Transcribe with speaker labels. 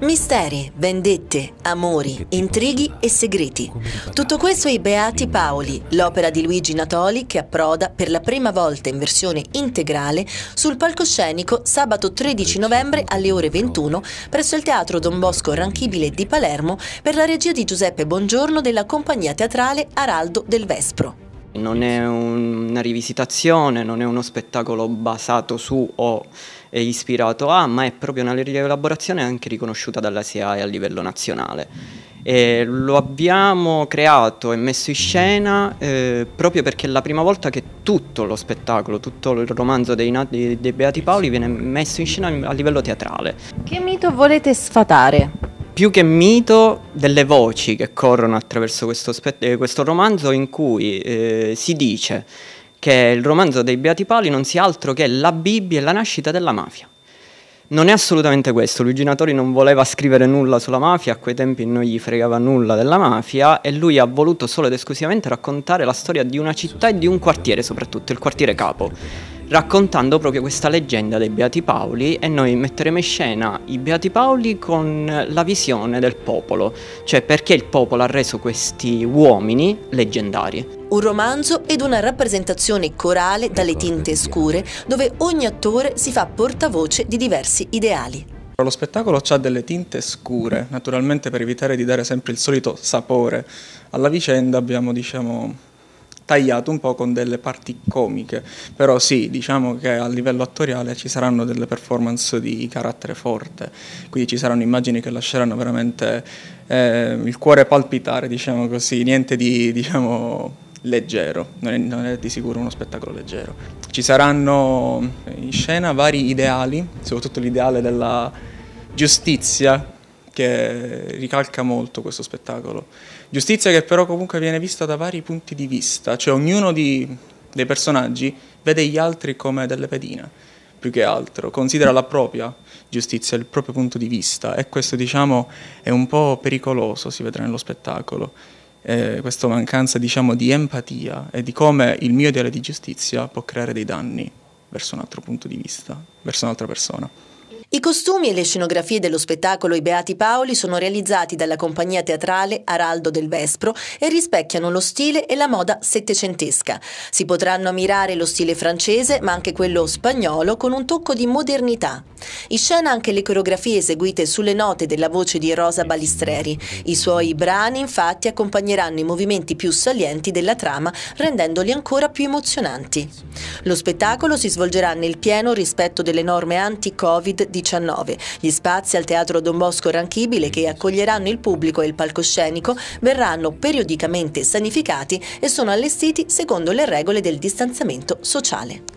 Speaker 1: Misteri, vendette, amori, intrighi e segreti. Tutto questo è i Beati Paoli, l'opera di Luigi Natoli che approda per la prima volta in versione integrale sul palcoscenico sabato 13 novembre alle ore 21 presso il Teatro Don Bosco Ranchibile di Palermo per la regia di Giuseppe Bongiorno della compagnia teatrale Araldo del Vespro
Speaker 2: non è un, una rivisitazione, non è uno spettacolo basato su o ispirato a, ma è proprio una rielaborazione anche riconosciuta dalla SIAE a livello nazionale. E lo abbiamo creato e messo in scena eh, proprio perché è la prima volta che tutto lo spettacolo, tutto il romanzo dei, dei Beati Paoli viene messo in scena a livello teatrale.
Speaker 1: Che mito volete sfatare?
Speaker 2: più che mito delle voci che corrono attraverso questo, eh, questo romanzo in cui eh, si dice che il romanzo dei Beati Pali non sia altro che la Bibbia e la nascita della mafia. Non è assolutamente questo, Luigi Natori non voleva scrivere nulla sulla mafia, a quei tempi non gli fregava nulla della mafia e lui ha voluto solo ed esclusivamente raccontare la storia di una città e di un quartiere, soprattutto il quartiere capo raccontando proprio questa leggenda dei Beati Paoli e noi metteremo in scena i Beati Paoli con la visione del popolo, cioè perché il popolo ha reso questi uomini leggendari.
Speaker 1: Un romanzo ed una rappresentazione corale dalle ecco, tinte scure, dove ogni attore si fa portavoce di diversi ideali.
Speaker 3: Lo spettacolo ha delle tinte scure, naturalmente per evitare di dare sempre il solito sapore alla vicenda abbiamo diciamo, tagliato un po' con delle parti comiche, però sì, diciamo che a livello attoriale ci saranno delle performance di carattere forte, quindi ci saranno immagini che lasceranno veramente eh, il cuore palpitare, diciamo così, niente di diciamo, leggero, non è, non è, di sicuro uno spettacolo leggero. Ci saranno in scena vari ideali, soprattutto l'ideale della giustizia che ricalca molto questo spettacolo. Giustizia che però comunque viene vista da vari punti di vista, cioè ognuno di, dei personaggi vede gli altri come delle pedine, più che altro, considera la propria giustizia, il proprio punto di vista e questo diciamo è un po' pericoloso, si vedrà nello spettacolo. Eh, questa mancanza diciamo di empatia e di come il mio ideale di giustizia può creare dei danni verso un altro punto di vista, verso un'altra persona.
Speaker 1: I costumi e le scenografie dello spettacolo I Beati Paoli sono realizzati dalla compagnia teatrale Araldo del Vespro e rispecchiano lo stile e la moda settecentesca. Si potranno ammirare lo stile francese ma anche quello spagnolo con un tocco di modernità. In scena anche le coreografie eseguite sulle note della voce di Rosa Balistreri. I suoi brani infatti accompagneranno i movimenti più salienti della trama rendendoli ancora più emozionanti. Lo spettacolo si svolgerà nel pieno rispetto delle norme anti-Covid-19. Gli spazi al Teatro Don Bosco Ranchibile, che accoglieranno il pubblico e il palcoscenico, verranno periodicamente sanificati e sono allestiti secondo le regole del distanziamento sociale.